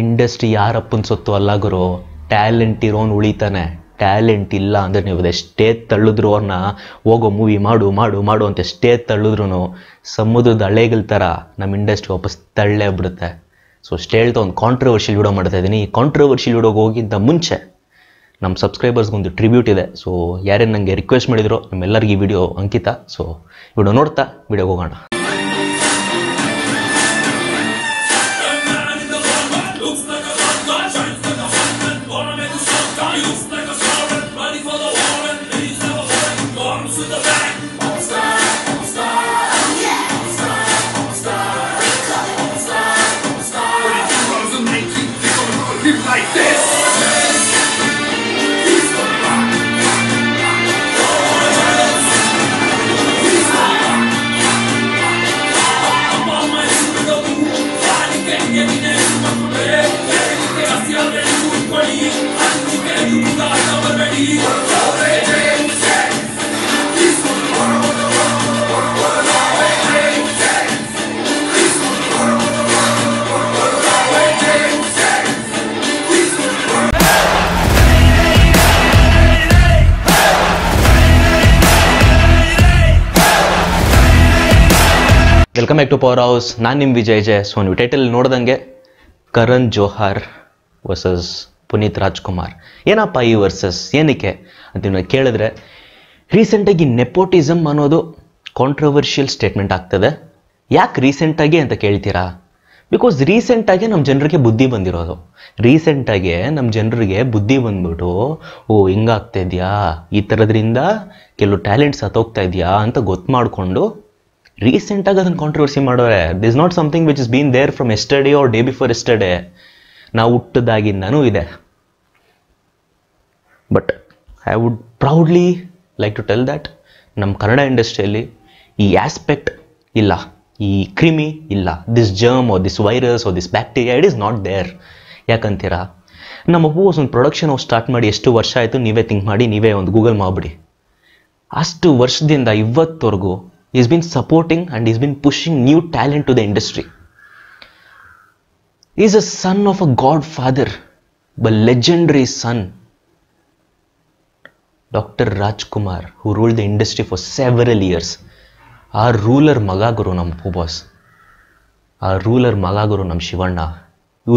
Industry ಯಾರಪ್ಪನ ಸೊತ್ತು ಅಲ್ಲ ಗುರು talent ಇರೋನು ಉಳಿತಾನೆ ಟ್ಯಾಲೆಂಟ್ ಇಲ್ಲ ಅಂದ್ರೆ ನೀವು ಎಷ್ಟೇ ತಳ್ಳಿದ್ರು ಅವ್ರನ್ನ ಹೋಗೋ ಮೂವಿ ಮಾಡು ಮಾಡು ಮಾಡು ಅಂತ ಎಷ್ಟೇ ತಳ್ಳಿದ್ರು ಸಮುದ್ರದ ಹಳೆಗಳ ಥರ ನಮ್ಮ ಇಂಡಸ್ಟ್ರಿ ವಾಪಸ್ ತಳ್ಳೇ ಬಿಡುತ್ತೆ ಸೊ ಅಷ್ಟೇ ಹೇಳ್ತಾ ಒಂದು ಕಾಂಟ್ರವರ್ಷಿಯಲ್ ವಿಡಿಯೋ ಮಾಡ್ತಾ ಇದ್ದೀನಿ ಈ ಕಾಂಟ್ರವರ್ಷಿಯಲ್ ವಿಡಿಯೋಗೆ ಹೋಗಿಂತ ಮುಂಚೆ ನಮ್ಮ ಸಬ್ಸ್ಕ್ರೈಬರ್ಸ್ಗೊಂದು ಟ್ರಿಬ್ಯೂಟ್ ಇದೆ ಸೊ ಯಾರೇನು ನನಗೆ ರಿಕ್ವೆಸ್ಟ್ ಮಾಡಿದ್ರು ನಿಮ್ಮೆಲ್ಲರಿಗೂ ಈ ವಿಡಿಯೋ ಅಂಕಿತ ಸೊ ವಿಡಿಯೋ ನೋಡ್ತಾ ವಿಡಿಯೋಗೆ ಹೋಗೋಣ comes to the back. Welcome back to power house ನಾನು ನಿಮ್ಮ ವಿಜಯ್ ಜಯ ಸೊ ನೀವು ಟೈಟಲ್ ನೋಡ್ದಂಗೆ ಕರಣ್ ಜೋಹರ್ ವರ್ಸಸ್ ಪುನೀತ್ ರಾಜ್ಕುಮಾರ್ ಏನಪ್ಪ ಈ ವರ್ಸಸ್ ಏನಕ್ಕೆ ಅಂತ ಕೇಳಿದ್ರೆ ರೀಸೆಂಟಾಗಿ ನೆಪೋಟಿಸಮ್ ಅನ್ನೋದು ಕಾಂಟ್ರವರ್ಷಿಯಲ್ ಸ್ಟೇಟ್ಮೆಂಟ್ ಆಗ್ತದೆ ಯಾಕೆ ರೀಸೆಂಟಾಗಿ ಅಂತ ಕೇಳ್ತೀರಾ ಬಿಕಾಸ್ ರೀಸೆಂಟಾಗಿ ನಮ್ಮ ಜನರಿಗೆ ಬುದ್ಧಿ ಬಂದಿರೋದು ರೀಸೆಂಟಾಗಿ ನಮ್ಮ ಜನರಿಗೆ ಬುದ್ಧಿ ಬಂದ್ಬಿಟ್ಟು ಓ ಹಿಂಗಾಗ್ತಾ ಇದೆಯಾ ಈ ಥರದ್ರಿಂದ ಕೆಲವು ಟ್ಯಾಲೆಂಟ್ಸ್ ಹತ್ತೋಗ್ತಾ ಇದೆಯಾ ಅಂತ ಗೊತ್ತು ಮಾಡಿಕೊಂಡು ರೀಸೆಂಟಾಗಿ ಅದನ್ನು ಕಾಂಟ್ರವರ್ಸಿ ಮಾಡೋರೆ this not something which is been there from yesterday or day before yesterday ನಾವು ಹುಟ್ಟದಾಗಿಂದನೂ ಇದೆ but I would proudly like to tell that ನಮ್ಮ ಕನ್ನಡ ಇಂಡಸ್ಟ್ರಿಯಲ್ಲಿ ಈ ಆಸ್ಪೆಕ್ಟ್ ಇಲ್ಲ ಈ ಕ್ರಿಮಿ ಇಲ್ಲ this germ or this virus or this bacteria it is not there ಯಾಕಂತೀರಾ ನಮ್ಮ ಒಬ್ಬ ಒಂದು ಪ್ರೊಡಕ್ಷನ್ ಸ್ಟಾರ್ಟ್ ಮಾಡಿ ಎಷ್ಟು ವರ್ಷ ಆಯಿತು ನೀವೇ ಥಿಂಕ್ ಮಾಡಿ ನೀವೇ ಒಂದು ಗೂಗಲ್ ಮಾಡಿಬಿಡಿ ಅಷ್ಟು ವರ್ಷದಿಂದ ಇವತ್ತವರೆಗೂ he's been supporting and he's been pushing new talent to the industry. He's a son of a godfather, the legendary son, Dr. Rajkumar, who ruled the industry for several years. Our ruler ಮಗ ಗುರು our ruler ಆ ruler ಮಗ ಗುರು ನಮ್ಮ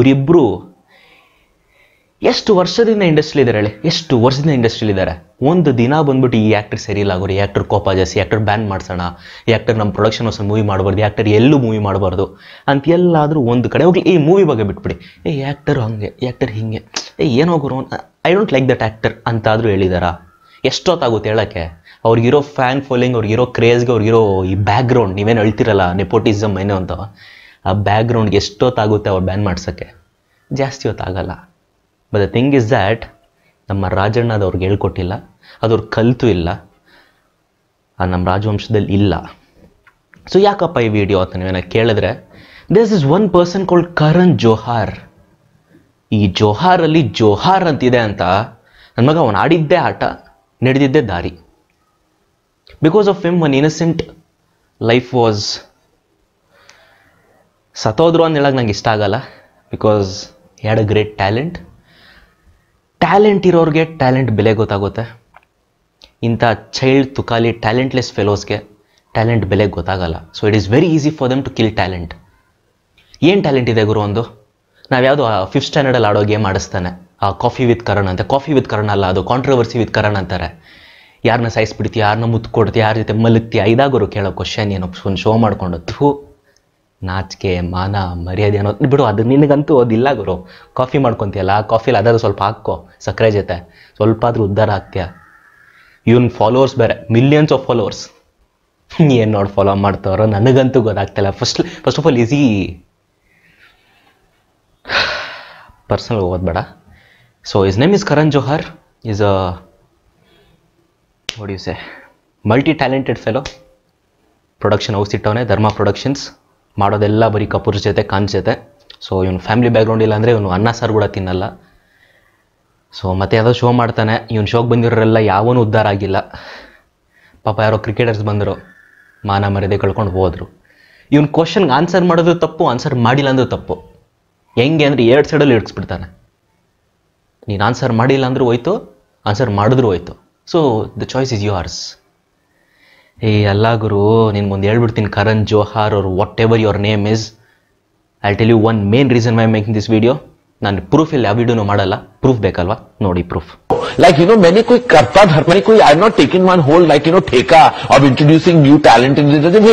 ಎಷ್ಟು ವರ್ಷದಿಂದ industry ಇದ್ದಾರೆ ಹೇಳಿ ಎಷ್ಟು ವರ್ಷದಿಂದ ಇಂಡಸ್ಟ್ರಿಲಿ ಇದ್ದಾರೆ ಒಂದು ದಿನ ಬಂದ್ಬಿಟ್ಟು ಈ ಆ್ಯಕ್ಟರ್ ಸರಿಯಿಲ್ಲ ಆಗೋರು ಈ ಆ್ಯಕ್ಟರ್ ಕೋಪ ಜಾಸ್ತಿ ಆ್ಯಕ್ಟರ್ ಬ್ಯಾನ್ ಮಾಡ್ಸೋಣ ಈ ಆ್ಯಕ್ಟರ್ ನಮ್ಮ ಪ್ರೊಡಕ್ಷನ್ ಹೊಸ ಮೂವಿ ಮಾಡಬಾರ್ದು ಆ್ಯಕ್ಟರ್ ಎಲ್ಲೂ ಮೂವಿ ಮಾಡಬಾರ್ದು ಅಂತ ಎಲ್ಲಾದರೂ ಒಂದು ಕಡೆ ಹೋಗ್ಲಿ ಈ ಮೂವಿ ಬಗ್ಗೆ ಬಿಟ್ಬಿಡಿ ಏ ಆ್ಯಕ್ಟರ್ ಹಂಗೆ ಆ್ಯಕ್ಟರ್ ಹಿಂಗೆ ಏ ಏನೋ ಗುರು I don't like that actor ಅಂತಾದರೂ ಹೇಳಿದಾರಾ ಎಷ್ಟೊತ್ತಾಗುತ್ತೆ ಹೇಳೋಕ್ಕೆ ಅವ್ರಿಗಿರೋ ಫ್ಯಾನ್ ಫಾಲೋಯಿಂಗ್ ಅವ್ರಿಗಿರೋ ಕ್ರೇಜ್ಗೆ ಅವ್ರಿಗಿರೋ ಈ ಬ್ಯಾಕ್ಗ್ರೌಂಡ್ ನೀವೇನು ಹೇಳ್ತಿರಲ್ಲ ನೆಪೋಟಿಸಮ್ ಏನೋ ಅಂತ ಆ ಬ್ಯಾಕ್ಗ್ರೌಂಡ್ಗೆ ಎಷ್ಟೊತ್ತಾಗುತ್ತೆ ಅವ್ರು ಬ್ಯಾನ್ ಮಾಡ್ಸೋಕ್ಕೆ ಜಾಸ್ತಿ ಹೊತ್ತಾಗಲ್ಲ but the thing is that ನಮ್ಮ ರಾಜಣ್ಣ ಅದು ಅವ್ರಿಗೆ ಹೇಳ್ಕೊಟ್ಟಿಲ್ಲ ಅವ್ರು ಕಲಿತು ಇಲ್ಲ ಅದು ನಮ್ಮ ರಾಜವಂಶದಲ್ಲಿ ಇಲ್ಲ ಸೊ ಯಾಕಪ್ಪ ಈ ವಿಡಿಯೋ ಅಂತ ನೀವೇನ ಕೇಳಿದ್ರೆ this is one person called Karan Johar ಈ ಜೋಹಾರಲ್ಲಿ ಜೋಹಾರ್ ಅಂತಿದೆ ಅಂತ ನನ್ನ ಮಗ ಅವನು ಆಡಿದ್ದೇ ಆಟ ನಡೆದಿದ್ದೇ ದಾರಿ because of him one innocent life was ಸತೋದ್ರು ಅಂತ ಹೇಳಕ್ಕೆ ನಂಗೆ ಇಷ್ಟ ಆಗಲ್ಲ because had a great talent talent ಇರೋರಿಗೆ ಟ್ಯಾಲೆಂಟ್ ಬೆಲೆ ಗೊತ್ತಾಗುತ್ತೆ ಇಂಥ ಚೈಲ್ಡ್ ತುಕಾಲಿ ಟ್ಯಾಲೆಂಟ್ಲೆಸ್ ಫೆಲೋಸ್ಗೆ ಟ್ಯಾಲೆಂಟ್ ಬೆಲೆ ಗೊತ್ತಾಗಲ್ಲ so it is very easy for them to kill talent ಏನು ಟ್ಯಾಲೆಂಟ್ ಇದೆ ಗುರು ಒಂದು ನಾವು ಯಾವುದೋ ಫಿಫ್ತ್ ಸ್ಟ್ಯಾಂಡರ್ಡಲ್ಲಿ ಆಡೋ ಗೇಮ್ ಆಡಿಸ್ತಾನೆ ಆ ಕಾಫಿ ವಿತ್ ಕರಣ ಅಂತ ಕಾಫಿ ವಿತ್ ಕರಣ ಅಲ್ಲ ಅದು ಕಾಂಟ್ರವರ್ಸಿ ವಿತ್ ಕರಣ ಅಂತಾರೆ ಯಾರನ್ನ ಸಾಯಿಸ್ಬಿಡ್ತೀಯ ಯಾರನ್ನ ಮುತ್ತು ಕೊಡ್ತೀಯ ಯಾರ ಜೊತೆ ಮಲಗ್ತೀಯ ಇದಾಗೋರು ಕೇಳೋ ಕ್ವಶನ್ ಏನೋ ಒಂದು ಶೋ ಮಾಡ್ಕೊಂಡು ಥೂ ನಾಚಿಕೆ ಮಾನ ಮರ್ಯಾದೆ ಅನ್ನೋದು ಬಿಡು ಅದು ನಿನಗಂತೂ ಅದಿಲ್ಲ ಗುರು ಕಾಫಿ ಮಾಡ್ಕೊತೀಯಲ್ಲ ಕಾಫಿಲಿ ಅದಾದ್ರು ಸ್ವಲ್ಪ ಹಾಕ್ಕೋ ಸಕ್ಕರೆ ಜೊತೆ ಸ್ವಲ್ಪ ಆದರೂ ಉದ್ಧಾರ ಆಗ್ತೀಯ ಇವನ್ ಫಾಲೋವರ್ಸ್ ಬೇರೆ ಮಿಲಿಯನ್ಸ್ ಆಫ್ ಫಾಲೋವರ್ಸ್ ಏನು ನೋಡಿ ಫಾಲೋ ಮಾಡ್ತಾರೋ ನನಗಂತೂ ಗೊತ್ತಾಗ್ತಿಲ್ಲ first first of all easy personal ಹೋಗೋದು ಬೇಡ so is name is Karan Johar is a multi talented fellow production house ಇಟ್ಟವನೇ ಧರ್ಮ ಪ್ರೊಡಕ್ಷನ್ಸ್ ಮಾಡೋದೆಲ್ಲ ಬರೀ ಕಪೂರ್ ಜೊತೆ ಖಾನ್ ಜೊತೆ ಸೊ ಇವನು ಫ್ಯಾಮಿಲಿ ಬ್ಯಾಕ್ಗ್ರೌಂಡ್ ಇಲ್ಲ ಅಂದರೆ ಇವನು ಅನ್ನ ಸಾರು ಕೂಡ ತಿನ್ನಲ್ಲ ಸೊ ಮತ್ತೆ ಯಾವುದೋ ಶೋ ಮಾಡ್ತಾನೆ ಇವನು ಶೋಗೆ ಬಂದಿರೋರೆಲ್ಲ ಯಾವನು ಉದ್ಧಾರ ಆಗಿಲ್ಲ ಪಾಪ ಯಾರೋ ಕ್ರಿಕೆಟರ್ಸ್ ಬಂದರು ಮಾನ ಮರ್ಯಾದೆ ಕಳ್ಕೊಂಡು ಹೋದರು ಇವನ್ ಕ್ವಶನ್ಗೆ ಆನ್ಸರ್ ಮಾಡೋದು ತಪ್ಪು ಆನ್ಸರ್ ಮಾಡಿಲ್ಲ ಅಂದ್ರೆ ತಪ್ಪು ಹೆಂಗೆ ಅಂದರೆ ಎರಡು ಸೈಡಲ್ಲಿ ಇಡ್ಸ್ಬಿಡ್ತಾನೆ ನೀನು ಆನ್ಸರ್ ಮಾಡಿಲ್ಲ ಅಂದರೂ ಹೋಯ್ತು ಆನ್ಸರ್ ಮಾಡಿದ್ರು ಹೋಯ್ತು so the choice is yours ಏ ಅಲ್ಲ ಗುರು ನಿನ್ನ ಮುಂದೆ ಹೇಳ್ಬಿಡ್ತೀನಿ ಕರಣ್ ಜೋಹಾರ್ ಅವ್ರ whatever your name is I tell you one main reason my making this video ನಾನು ಪ್ರೂಫ್ ಇಲ್ಲ ಯಾವ ವಿಡಿಯೋನು ಮಾಡಲ್ಲ ಪ್ರೂಫ್ ಬೇಕಲ್ವಾ ನೋಡಿ ಪ್ರೂಫ್ लाइक यू नो मैंने कोई करता धर्म नहीं कोई I not taking one whole like you know ठेका of introducing new talent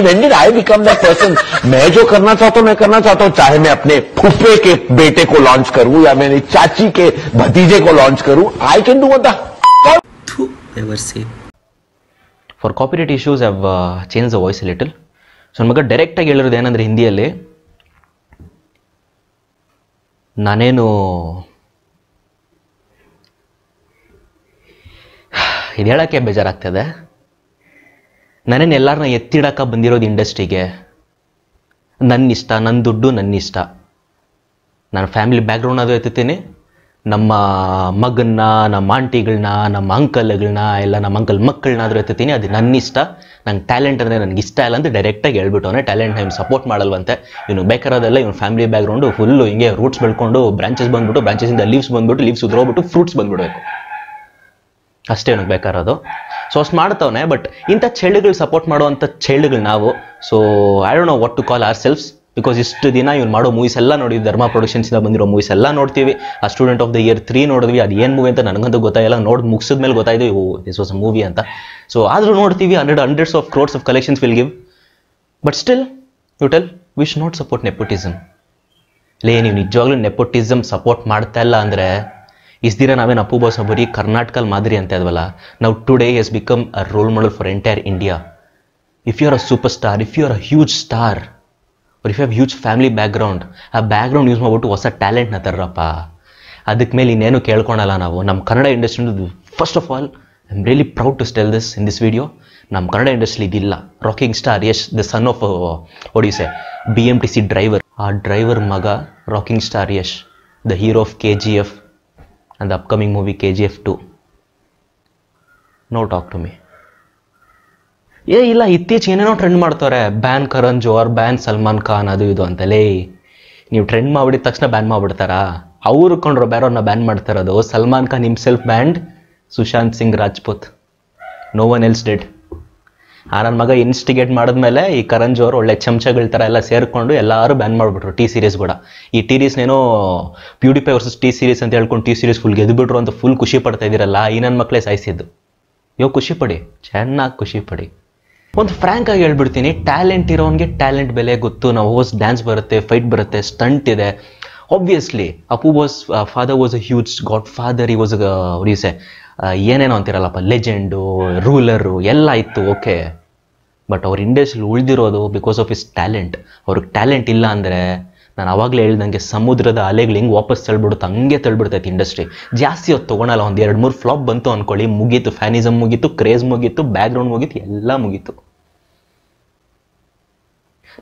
when did I become that person मैं जो करना चाहता हूं मैं करना चाहता हूं चाहे मैं अपने फुफे के बेटे को लॉन्च करूं या मेरी चाची के भतीजे को लॉन्च करूं I can do the for copyright issues have change the voice little so ನಮಗೆ ಡೈರೆಕ್ಟಾಗಿ ಹೇಳಿರೋದು ಏನಂದರೆ ಹಿಂದಿಯಲ್ಲಿ ನಾನೇನು ಇದು ಹೇಳೋಕ್ಕೆ ಬೇಜಾರಾಗ್ತದೆ ನಾನೇನು ಎಲ್ಲರನ್ನ ಎತ್ತಿಡಕ್ಕೆ ಬಂದಿರೋದು ಇಂಡಸ್ಟ್ರಿಗೆ ನನ್ನ ಇಷ್ಟ ನನ್ನ ದುಡ್ಡು ನನ್ನ ಇಷ್ಟ ನಾನು ಫ್ಯಾಮಿಲಿ ಬ್ಯಾಕ್ಗ್ರೌಂಡ್ ಅದು ಎತ್ತುತ್ತೀನಿ ನಮ್ಮ ಮಗನ್ನ ನಮ್ಮ ಆಂಟಿಗಳನ್ನ ನಮ್ಮ ಅಂಕಲ್ಗಳನ್ನ ಎಲ್ಲ ನಮ್ಮ ಅಂಕಲ್ ಮಕ್ಕಳನ್ನಾದ್ರೂ ಎತ್ತೀನಿ ಅದು ನನ್ನ ಇಷ್ಟ ನಂಗೆ ಟ್ಯಾಲೆಂಟ್ ಅಂದರೆ ನನಗೆ ಇಷ್ಟ ಇಲ್ಲ ಅಂತ ಡೈರೆಕ್ಟಾಗಿ ಹೇಳ್ಬಿಟ್ಟವನೇ ಟ್ಯಾಲೆಂಟ್ ಟೈಮ್ ಸಪೋರ್ಟ್ ಮಾಡಲ್ವಂತೆ ಇವನು ಬೇಕಾರೋದೆಲ್ಲ ಇವ್ನು ಫ್ಯಾಮಿಲಿ ಬ್ಯಾಕ್ಗ್ರೌಂಡು ಫುಲ್ಲು ಹಿಂಗೆ ರೂಟ್ಸ್ ಬೆಳ್ಕೊಂಡು ಬ್ರಾಂಚಸ್ ಬಂದ್ಬಿಟ್ಟು ಬ್ರಾಂಚಸಿಂದ ಲೀವ್ಸ್ ಬಂದ್ಬಿಟ್ಟು ಲೀವ್ಸ್ ಉದ್ರೋಗ್ಬಿಟ್ಟು ಫ್ರೂಟ್ಸ್ ಬಂದ್ಬಿಡಬೇಕು ಅಷ್ಟೇ ನನಗೆ ಬೇಕಾರೋದು ಸೊ ಅಷ್ಟು ಮಾಡ್ತವನೆ ಬಟ್ ಇಂಥ ಚೆಳ್ಳುಗಳು ಸಪೋರ್ಟ್ ಮಾಡುವಂಥ ಚೆಳ್ಳುಗಳು ನಾವು so I don't know what to call our selfs because ಇಷ್ಟು ದಿನ ಇವ್ನು ಮಾಡೋ ಮೂವೀಸ್ ಎಲ್ಲ ನೋಡಿದ್ವಿ ಧರ್ಮ ಪ್ರೊಡಕ್ಷನ್ಸಿಂದ ಬಂದಿರೋ ಮೂವೀಸ್ ಎಲ್ಲ ನೋಡ್ತೀವಿ ಆ student of the year three ನೋಡಿದ್ವಿ ಅದು ಏನು ಮೂವಿ ಅಂತ ನನಗಂತೂ ಗೊತ್ತಾಯಿಲ್ಲ ನೋಡಿ ಮುಗಿಸಿದ ಮೇಲೆ ಗೊತ್ತಾಯಿದೆ oh this was a movie ಅಂತ ಸೊ ಆದರೂ ನೋಡ್ತೀವಿ hundred hundreds of crores of collections will give but still you tell wish not support nepotism ಲೇ ನೀವು ನಿಜವಾಗ್ಲೂ ನೆಪೋಟಿಸಮ್ ಸಪೋರ್ಟ್ ಮಾಡ್ತಾ ಇಲ್ಲ ಅಂದರೆ ಇಷ್ಟು ದಿನ ನಾವೇನು ಅಪ್ಪು ಬಾಸ ಬರೀ ಕರ್ನಾಟಕದಲ್ಲಿ ಮಾದರಿ ಅಂತ ಇದ್ವಲ್ಲ ನಾವು today is become a role model for entire India if you are a super star if you are a huge star but if have huge family background ಆ ಬ್ಯಾಕ್ಗ್ರೌಂಡ್ ಯೂಸ್ ಮಾಡ್ಬಿಟ್ಟು ಹೊಸ ಟ್ಯಾಲೆಂಟ್ನ ತರ್ರಪ್ಪ ಅದಕ್ಕೆ ಮೇಲೆ ಇನ್ನೇನು ಕೇಳ್ಕೊಳಲ್ಲ ನಾವು ನಮ್ಮ Kannada industry first of all I am really proud to tell this in this video ನಮ್ಮ ಕನ್ನಡ ಇಂಡಸ್ಟ್ರಿ ಇದಿಲ್ಲ rocking star Yash the son of ಒಡಿಸೆ B M T C driver ಆ ಡ್ರೈವರ್ ಮಗ rocking star Yash the hero of K G F and the upcoming movie K G F two no talk to me ಏ ಇಲ್ಲ ಇತ್ತೀಚೆಗೆ ಏನೇನೋ trend ಮಾಡ್ತಾರೆ ban Karan Johar ban Salman Khan ಅದು ಇದು ಅಂತಲೇ ನೀವು ಟ್ರೆಂಡ್ ಮಾಡಿದ ತಕ್ಷಣ ಬ್ಯಾನ್ ಮಾಡಿಬಿಡ್ತಾರಾ ಅವ್ರು ಕೊಂಡ್ರು ಬೇರೆಯವ್ರನ್ನ ಬ್ಯಾನ್ ಮಾಡ್ತಿರೋದು Salman Khan himself banned Sushant Singh Rajput no one else dead ಆ ನನ್ನ ಮಗ ಇನ್ಸ್ಟಿಗೇಟ್ ಮಾಡಿದ್ಮೇಲೆ ಈ ಕರಣ್ ಜೋರ್ ಒಳ್ಳೆ ಚಮಚಗಳ ಥರ ಎಲ್ಲ ಸೇರಿಕೊಂಡು ಎಲ್ಲರೂ ಬ್ಯಾನ್ ಮಾಡಿಬಿಟ್ರು ಟಿ ಸೀರೀಸ್ ಕೂಡ ಈ ಟಿ ಸೀರೀಸ್ನೇನೋ ಬ್ಯೂಟಿಫೈ ವರ್ಸಸ್ ಟಿ ಸೀರೀಸ್ ಅಂತ ಹೇಳ್ಕೊಂಡು ಟಿ ಸೀರೀಸ್ ಫುಲ್ ಗೆದ್ದುಬಿಟ್ರು ಅಂತ ಫುಲ್ ಖುಷಿ ಪಡ್ತಾ ಇದ್ದೀರಲ್ಲ ಈ ನನ್ನ ಮಕ್ಕಳೇ ಸಾಯಿಸಿದ್ದು ಯೋ ಖುಷಿ ಪಡಿ ಚೆನ್ನಾಗಿ ಖುಷಿ ಪಡಿ ಒಂದು ಫ್ರ್ಯಾಂಕ್ ಆಗಿ ಹೇಳ್ಬಿಡ್ತೀನಿ ಟ್ಯಾಲೆಂಟ್ ಇರೋನ್ಗೆ ಟ್ಯಾಲೆಂಟ್ ಬೆಲೆ ಗೊತ್ತು ನಾವು ಹೋಸ್ ಡ್ಯಾನ್ಸ್ ಬರುತ್ತೆ ಫೈಟ್ ಬರುತ್ತೆ ಸ್ಟಂಟ್ ಇದೆ obviously Appu was father was a huge god father ಈ ವಾಸ್ ರೀಸೆ ಏನೇನೋ ಅಂತಿರಲ್ಲಪ್ಪ ಲೆಜೆಂಡು ರೂಲರು ಎಲ್ಲ ಇತ್ತು ಓಕೆ ಬಟ್ ಅವ್ರ ಇಂಡಸ್ಟ್ರಿಲಿ ಉಳಿದಿರೋದು ಬಿಕಾಸ್ ಆಫ್ ಇಸ್ ಟ್ಯಾಲೆಂಟ್ ಅವ್ರಿಗೆ ಟ್ಯಾಲೆಂಟ್ ಇಲ್ಲ ಅಂದರೆ ನಾನು ಆವಾಗಲೇ ಹೇಳಿದಂಗೆ ಸಮುದ್ರದ ಅಲೆಗಳು ಹಿಂಗೆ ವಾಪಸ್ ತಳ್ಬಿಡುತ್ತೆ ಹಂಗೆ ತಳ್ಬಿಡ್ತೈತೆ ಇಂಡಸ್ಟ್ರಿ ಜಾಸ್ತಿ ಹೊತ್ತು ತೊಗೊಳಲ್ಲ ಒಂದು ಎರಡು ಮೂರು ಫ್ಲಾಪ್ ಬಂತು ಅಂದ್ಕೊಳ್ಳಿ ಮುಗೀತು ಫ್ಯಾನಿಸಮ್ ಮುಗೀತು ಕ್ರೇಜ್ ಮುಗೀತು ಬ್ಯಾಕ್ಗ್ರೌಂಡ್ ಮುಗೀತು ಎಲ್ಲ ಮುಗೀತು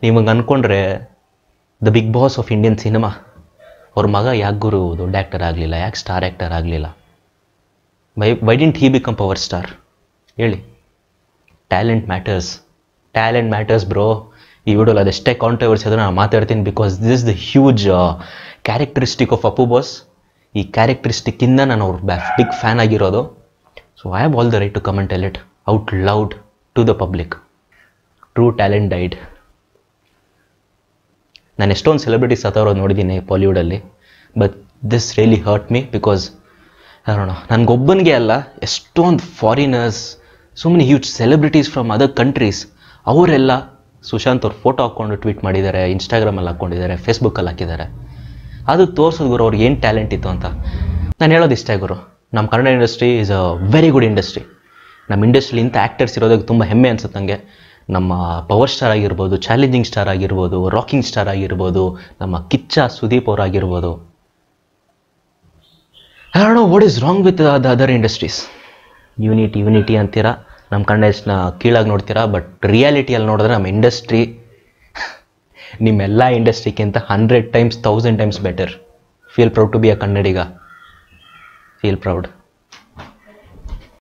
ನಿಮಗೆ ಅಂದ್ಕೊಂಡ್ರೆ the big boss of Indian cinema ಅವ್ರ ಮಗ ಯಾಕೆ ಗುರು ದೊಡ್ಡ ಆ್ಯಕ್ಟರ್ ಆಗಲಿಲ್ಲ ಯಾಕೆ ಸ್ಟಾರ್ ಆ್ಯಕ್ಟರ್ ಆಗಲಿಲ್ಲ by why didn't he become power star ಹೇಳಿ talent matters talent matters bro ಈ ವಿಡಿಯೋಲಿ ಅದೆಷ್ಟೇ ಕಾಂಟ್ರವರ್ಸಿ ಆದರೂ ನಾನು ಮಾತಾಡ್ತೀನಿ because this is the huge characteristic of Appu boss ಈ ಕ್ಯಾರೆಕ್ಟರಿಸ್ಟಿಕ್ಕಿಂದ ನಾನು ಅವ್ರ ಬಿಗ್ ಫ್ಯಾನ್ ಆಗಿರೋದು so I have all the right to comment tell it out loud to the public true talent died ನಾನು ಎಷ್ಟೊಂದು ಸೆಲೆಬ್ರಿಟೀಸ್ ಸತ್ತವರೋದು ನೋಡಿದ್ದೀನಿ ಬಾಲಿವುಡಲ್ಲಿ but this really hurt me because ನೋಡೋಣ ನನಗೊಬ್ಬನಿಗೆ ಅಲ್ಲ ಎಷ್ಟೊಂದು foreigners so many huge celebrities from other countries ಅವರೆಲ್ಲ ಸುಶಾಂತ್ ಅವ್ರು ಫೋಟೋ ಹಾಕ್ಕೊಂಡು ಟ್ವೀಟ್ ಮಾಡಿದ್ದಾರೆ ಇನ್ಸ್ಟಾಗ್ರಾಮಲ್ಲಿ ಹಾಕ್ಕೊಂಡಿದ್ದಾರೆ ಫೇಸ್ಬುಕ್ಕಲ್ಲಿ ಹಾಕಿದ್ದಾರೆ ಅದು ತೋರಿಸೋದು ಗುರು ಅವ್ರಿಗೆ ಏನು ಟ್ಯಾಲೆಂಟ್ ಇತ್ತು ಅಂತ ನಾನು ಹೇಳೋದು ಇಷ್ಟೇ ಗುರು ನಮ್ಮ Kannada industry is a very good industry ನಮ್ಮ ಇಂಡಸ್ಟ್ರಿಲಿ ಇಂಥ ಆ್ಯಕ್ಟರ್ಸ್ ಇರೋದಕ್ಕೆ ತುಂಬ ಹೆಮ್ಮೆ ಅನ್ಸುತ್ತೆ ನನಗೆ ನಮ್ಮ ಪವರ್ ಸ್ಟಾರ್ ಆಗಿರ್ಬೋದು ಚಾಲೆಂಜಿಂಗ್ ಸ್ಟಾರ್ ಆಗಿರ್ಬೋದು ರಾಕಿಂಗ್ ಸ್ಟಾರ್ ಆಗಿರ್ಬೋದು ನಮ್ಮ ಕಿಚ್ಚ ಸುದೀಪ್ ಆಗಿರ್ಬೋದು I don't know what is wrong with the other industries unity unity ಅಂತೀರಾ ನಮ್ಮ ಕಣ್ಣೆಸ್ನ ಕೀಳಾಗಿ ನೋಡ್ತೀರಾ ಬಟ್ ರಿಯಾಲಿಟಿಯಲ್ಲಿ ನೋಡಿದ್ರೆ ನಮ್ಮ ಇಂಡಸ್ಟ್ರಿ ನಿಮ್ಮೆಲ್ಲ ಇಂಡಸ್ಟ್ರಿಗಿಂತ hundred times thousand times better feel proud to be a Kannadiga feel proud